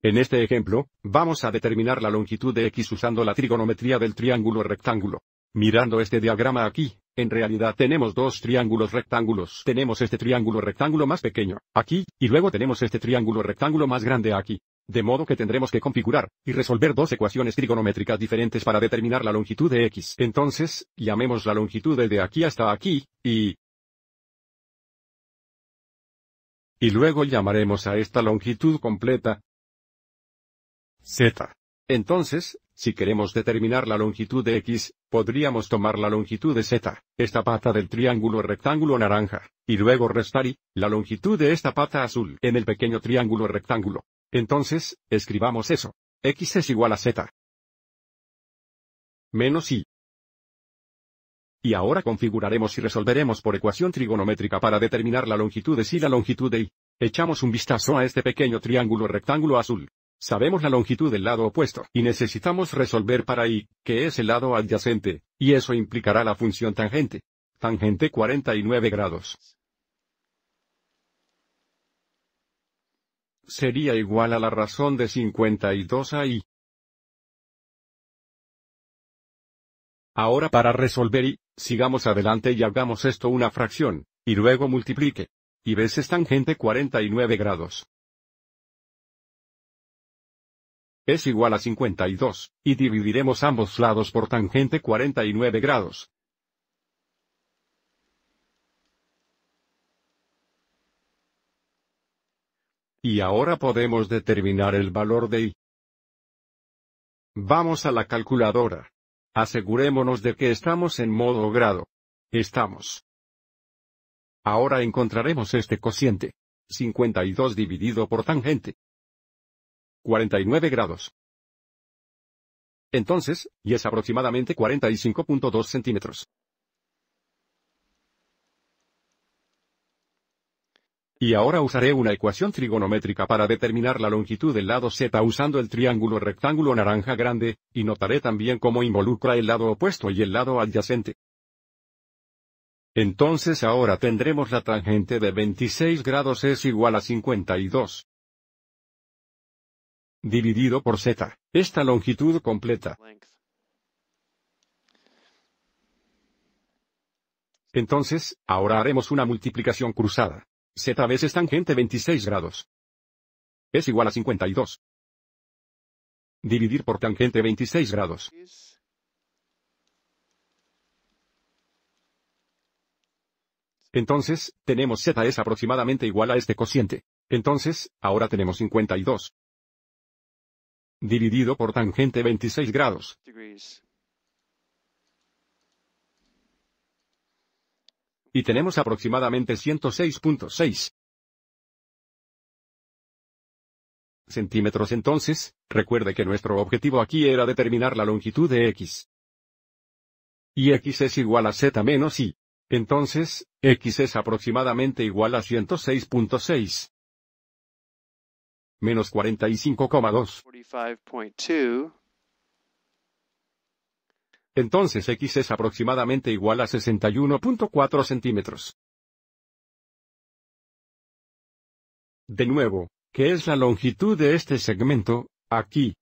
En este ejemplo, vamos a determinar la longitud de x usando la trigonometría del triángulo rectángulo. Mirando este diagrama aquí, en realidad tenemos dos triángulos rectángulos. Tenemos este triángulo rectángulo más pequeño, aquí, y luego tenemos este triángulo rectángulo más grande aquí. De modo que tendremos que configurar y resolver dos ecuaciones trigonométricas diferentes para determinar la longitud de x. Entonces, llamemos la longitud de aquí hasta aquí, y... Y luego llamaremos a esta longitud completa, z. Entonces, si queremos determinar la longitud de x, podríamos tomar la longitud de z, esta pata del triángulo rectángulo naranja, y luego restar y, la longitud de esta pata azul en el pequeño triángulo rectángulo. Entonces, escribamos eso. x es igual a z. Menos y. Y ahora configuraremos y resolveremos por ecuación trigonométrica para determinar la longitud de y la longitud de y. Echamos un vistazo a este pequeño triángulo rectángulo azul. Sabemos la longitud del lado opuesto y necesitamos resolver para I, que es el lado adyacente, y eso implicará la función tangente. Tangente 49 grados. Sería igual a la razón de 52 a I. Ahora para resolver I, sigamos adelante y hagamos esto una fracción, y luego multiplique. Y veces tangente 49 grados. es igual a 52, y dividiremos ambos lados por tangente 49 grados. Y ahora podemos determinar el valor de i. Vamos a la calculadora. Asegurémonos de que estamos en modo grado. Estamos. Ahora encontraremos este cociente. 52 dividido por tangente. 49 grados. Entonces, y es aproximadamente 45.2 centímetros. Y ahora usaré una ecuación trigonométrica para determinar la longitud del lado Z usando el triángulo rectángulo naranja grande, y notaré también cómo involucra el lado opuesto y el lado adyacente. Entonces ahora tendremos la tangente de 26 grados es igual a 52 dividido por z, esta longitud completa. Entonces, ahora haremos una multiplicación cruzada. z veces tangente 26 grados. Es igual a 52. Dividir por tangente 26 grados. Entonces, tenemos z es aproximadamente igual a este cociente. Entonces, ahora tenemos 52 dividido por tangente 26 grados. Y tenemos aproximadamente 106.6 centímetros entonces, recuerde que nuestro objetivo aquí era determinar la longitud de x. Y x es igual a z menos y. Entonces, x es aproximadamente igual a 106.6 menos 45,2. Entonces x es aproximadamente igual a 61.4 centímetros. De nuevo, ¿qué es la longitud de este segmento? Aquí,